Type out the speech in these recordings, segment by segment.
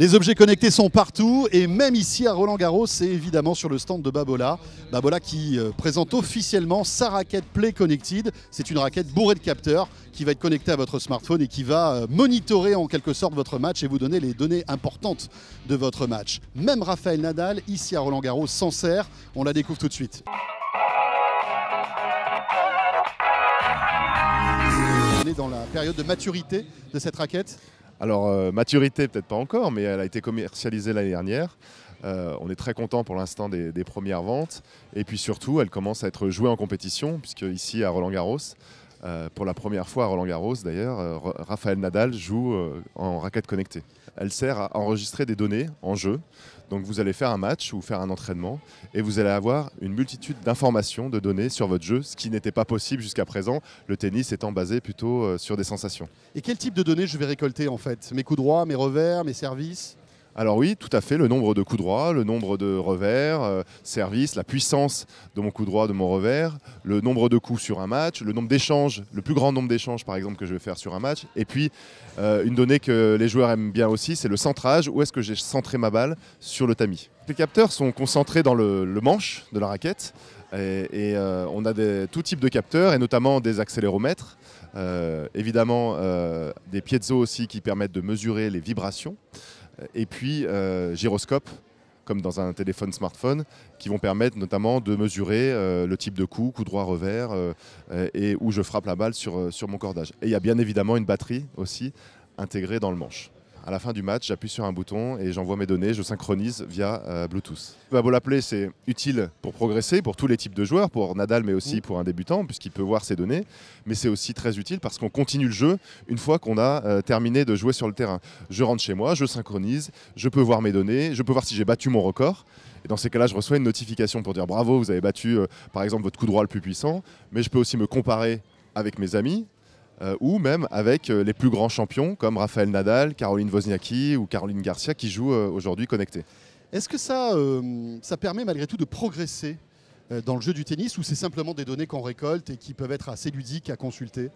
Les objets connectés sont partout et même ici à Roland-Garros, c'est évidemment sur le stand de Babola. Babola qui euh, présente officiellement sa raquette Play Connected. C'est une raquette bourrée de capteurs qui va être connectée à votre smartphone et qui va euh, monitorer en quelque sorte votre match et vous donner les données importantes de votre match. Même Raphaël Nadal, ici à Roland-Garros, s'en sert. On la découvre tout de suite. On est dans la période de maturité de cette raquette alors, euh, maturité, peut-être pas encore, mais elle a été commercialisée l'année dernière. Euh, on est très content pour l'instant des, premières ventes. Et puis surtout, elle commence à être jouée en compétition, puisque ici à Roland Garros, euh, pour la première fois à Roland Garros d'ailleurs, Raphaël Nadal joue en raquette connectée elle sert à enregistrer des données en jeu. Donc vous allez faire un match ou faire un entraînement et vous allez avoir une multitude d'informations, de données sur votre jeu, ce qui n'était pas possible jusqu'à présent, le tennis étant basé plutôt euh, sur des sensations. Et quel type de données je vais récolter en fait Mes coups droits, mes revers, mes services alors oui, tout à fait, le nombre de coups droits, le nombre de revers, euh, service, la puissance de mon coup droit, de mon revers, le nombre de coups sur un match, le nombre d'échanges, le plus grand nombre d'échanges par exemple que je vais faire sur un match. Et puis, euh, une donnée que les joueurs aiment bien aussi, c'est le centrage, où est-ce que j'ai centré ma balle sur le tamis. Les capteurs sont concentrés dans le, manche de la raquette et, euh, on a des, tout type de capteurs et notamment des accéléromètres, évidemment des piezo aussi qui permettent de mesurer les vibrations et puis euh, gyroscope comme dans un téléphone smartphone, qui vont permettre notamment de mesurer euh, le type de coup, coup droit, revers, euh, et où je frappe la balle sur mon cordage. Et il y a bien évidemment une batterie aussi intégrée dans le manche à la fin du match, j'appuie sur un bouton et j'envoie mes données, je synchronise via euh, Bluetooth. Bon, Play, c'est utile pour progresser, pour tous les types de joueurs, pour Nadal, mais aussi mm. pour un débutant, puisqu'il peut voir ses données. Mais c'est aussi très utile parce qu'on continue le jeu une fois qu'on a euh, terminé de jouer sur le terrain. Je rentre chez moi, je synchronise, je peux voir mes données, je peux voir si j'ai battu mon record. Et dans ces cas-là, je reçois une notification pour dire bravo, vous avez battu, euh, par exemple, votre coup droit le plus puissant. Mais je peux aussi me comparer avec mes amis euh, ou même avec euh, les plus grands champions comme Raphaël Nadal, Caroline Wozniacki ou Caroline Garcia qui jouent euh, aujourd'hui connectés. Est-ce que ça, ça permet malgré tout de progresser dans le jeu du tennis ou c'est simplement des données qu'on récolte et qui peuvent être assez ludiques à consulter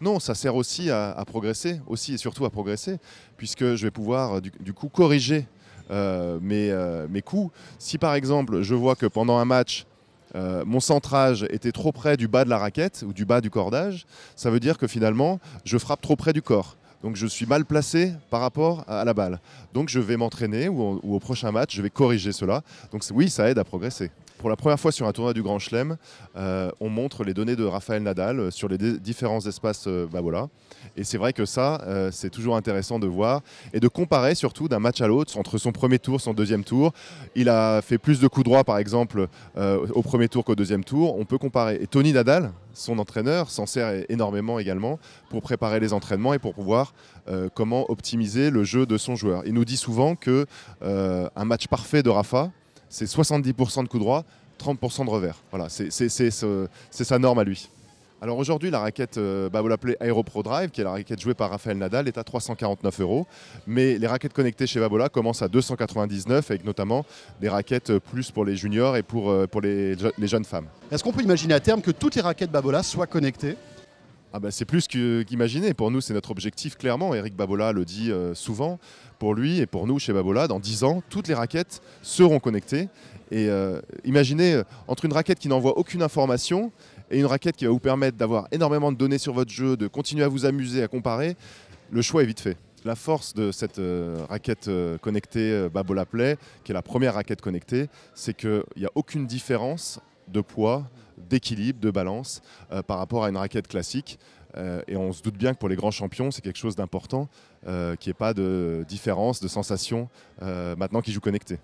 non, ça sert aussi à, progresser, aussi et surtout à progresser, puisque je vais pouvoir du, coup corriger mes, mes, coups. Si par exemple je vois que pendant un match, euh, mon centrage était trop près du bas de la raquette ou du bas du cordage, ça veut dire que finalement, je frappe trop près du corps. Donc je suis mal placé par rapport à la balle. Donc je vais m'entraîner ou, au prochain match, je vais corriger cela. Donc oui, ça aide à progresser pour la première fois sur un tournoi du Grand Chelem, euh, on montre les données de Raphaël Nadal euh, sur les différents espaces euh, bah voilà. Et c'est vrai que ça, c'est toujours intéressant de voir et de comparer surtout d'un match à l'autre, entre son premier tour, son deuxième tour. Il a fait plus de coups droits, par exemple, au premier tour qu'au deuxième tour. On peut comparer. Et Tony Nadal, son entraîneur, s'en sert énormément également pour préparer les entraînements et pour pouvoir comment optimiser le jeu de son joueur. Il nous dit souvent que un match parfait de Rafa, c'est 70% de coup droit, 30% de revers. Voilà, c'est sa norme à lui. Alors aujourd'hui, la raquette, Babola euh, bah, vous Pro Drive, qui est la raquette jouée par Raphaël Nadal, est à 349 euros. Mais les raquettes connectées chez Babola commencent à 299, avec notamment des raquettes euh, plus pour les juniors et pour, euh, pour les, les jeunes femmes. Est-ce qu'on peut imaginer à terme que toutes les raquettes Babola soient connectées ah bah, c'est plus qu'imaginer. Pour nous, c'est notre objectif, clairement. Eric Babola le dit euh, souvent. Pour lui et pour nous, chez Babola, dans 10 ans, toutes les raquettes seront connectées. Et euh, imaginez, euh, entre une raquette qui n'envoie aucune information et une raquette qui va vous permettre d'avoir énormément de données sur votre jeu, de continuer à vous amuser, à comparer, le choix est vite fait. La force de cette raquette connectée Babola Play, qui est la première raquette connectée, c'est qu'il n'y a aucune différence de poids, d'équilibre, de balance euh, par rapport à une raquette classique. Euh, et on se doute bien que pour les grands champions, c'est quelque chose d'important, euh, qu'il n'y ait pas de différence, de sensation maintenant qu'ils jouent connectés.